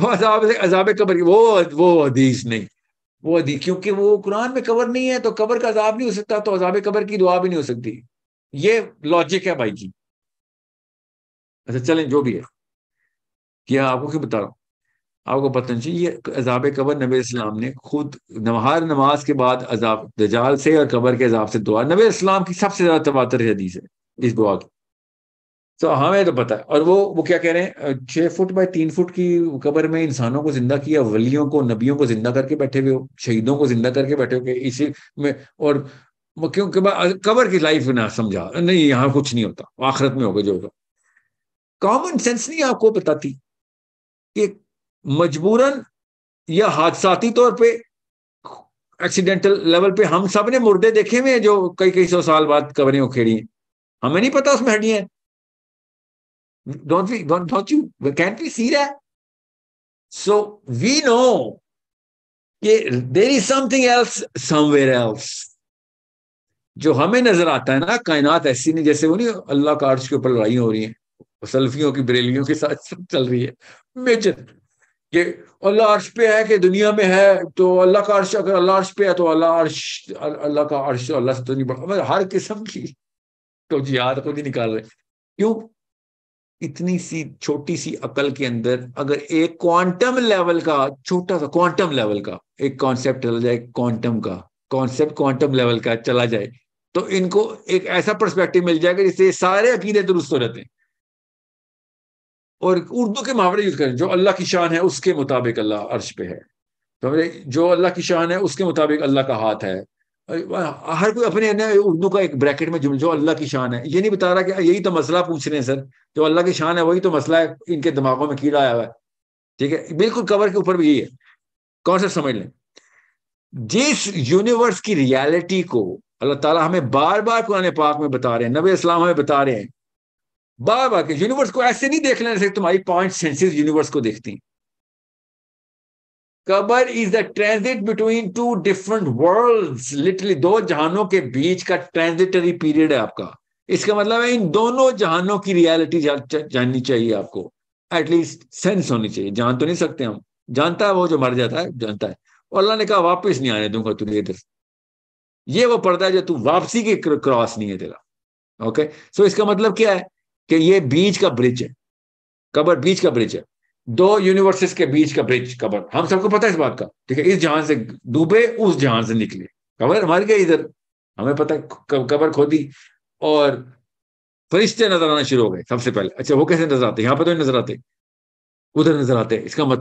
वो अजाब अजाब कबर वो वो हदीस नहीं वो हदीस क्योंकि वो कुरान में कवर नहीं है तो कबर का अजाब नहीं हो सकता तो अजाब कबर की दुआ भी नहीं हो सकती ये लॉजिक है भाई जी अच्छा चलें जो भी है क्या हाँ, आपको क्यों बता रहा हूँ आपको पता नहीं चाहिए ये अजाब कबर नबी इस्लाम ने खुद नहार नमाज के बाद अजाब दजाल से और कबर के अजाब से दुआ नबी इस्लाम की सबसे ज्यादा तबातर हदीस है इस दुआ की तो हमें हाँ, तो पता है और वो वो क्या कह रहे हैं छह फुट बाय तीन फुट की कब्र में इंसानों को जिंदा किया वलियों को नबियों को जिंदा करके बैठे हुए हो शहीदों को जिंदा करके बैठे हुए इसी में और क्योंकि कबर की लाइफ ना समझा नहीं यहाँ कुछ नहीं होता आखिरत में होगा जो होगा कॉमन सेंस नहीं आपको बताती कि मजबूरन या हादसाती तौर पे एक्सीडेंटल लेवल पे हम सब ने मुर्दे देखे हुए हैं जो कई कई सौ साल बाद कबरें उखेड़ी हैं हमें नहीं पता उसमें हड्डियां हैं Don't we, don't, don't you, can't we see that? So we know there is something else somewhere else. जो हमें नजर आता है ना कायनात ऐसी नहीं जैसे वो नहीं अल्लाह का अर्ज के ऊपर लड़ाई हो रही है सल्फियों की बरेलियों के साथ सब चल रही है मेजर कि अल्लाह अर्श पे है कि दुनिया में है तो अल्लाह का अर्श अगर अल्लाह अर्श पे है तो अल्लाह अर्श अल्लाह का अर्श अल्लाह से तो नहीं बढ़ा मतलब हर किस्म की तो जी याद खुद ही निकाल रहे क्यों इतनी सी छोटी सी अकल के अंदर अगर एक क्वांटम लेवल का छोटा सा क्वांटम लेवल का एक कॉन्सेप्ट चला जाए क्वांटम का कॉन्सेप्ट क्वांटम लेवल का चला जाए तो इनको एक ऐसा पर्सपेक्टिव मिल जाएगा जिससे सारे अकीदे दुरुस्त हो जाते हैं और उर्दू के मुहावरे यूज करें जो अल्लाह की शान है उसके मुताबिक अल्लाह अर्श पे है तो जो अल्लाह की शान है उसके मुताबिक अल्लाह का हाथ है हर कोई अपने उर्दू का एक ब्रैकेट में जुमला जो अल्लाह की शान है ये नहीं बता रहा कि यही तो मसला पूछ रहे हैं सर जो अल्लाह की शान है वही तो मसला है इनके दिमागों में कीड़ा आया हुआ है ठीक है बिल्कुल कवर के ऊपर भी यही है कौन सा समझ लें जिस यूनिवर्स की रियलिटी को अल्लाह ताला हमें बार बार पुराने पाक में बता रहे हैं नबी इस्लाम हमें बता रहे हैं बार बार के यूनिवर्स को ऐसे नहीं देख लेना तुम्हारी पॉइंट सेंसेस यूनिवर्स को देखती हैं कबर is the transit between two different worlds literally दो जहानों के बीच का ट्रांजिटरी पीरियड है आपका इसका मतलब है इन दोनों जहानों की रियलिटी जाननी चाहिए आपको एटलीस्ट सेंस होनी चाहिए जान तो नहीं सकते हम जानता है वो जो मर जाता है जानता है और अल्लाह ने कहा वापस नहीं आने दूंगा तुझे इधर ये वो पर्दा है जो तू वापसी के क्रॉस नहीं है तेरा ओके सो इसका मतलब क्या है कि ये बीच का ब्रिज है कबर बीच का ब्रिज है दो यूनिवर्सिस के बीच का ब्रिज कबर हम सबको पता है इस बात का ठीक है इस जहां से डूबे उस जहां से निकले कबर हमारे गए इधर हमें पता कबर खोदी और फरिश्ते नजर आना शुरू हो गए सबसे पहले अच्छा वो कैसे नजर आते यहां पर तो नजर आते उधर नजर आते इसका मतलब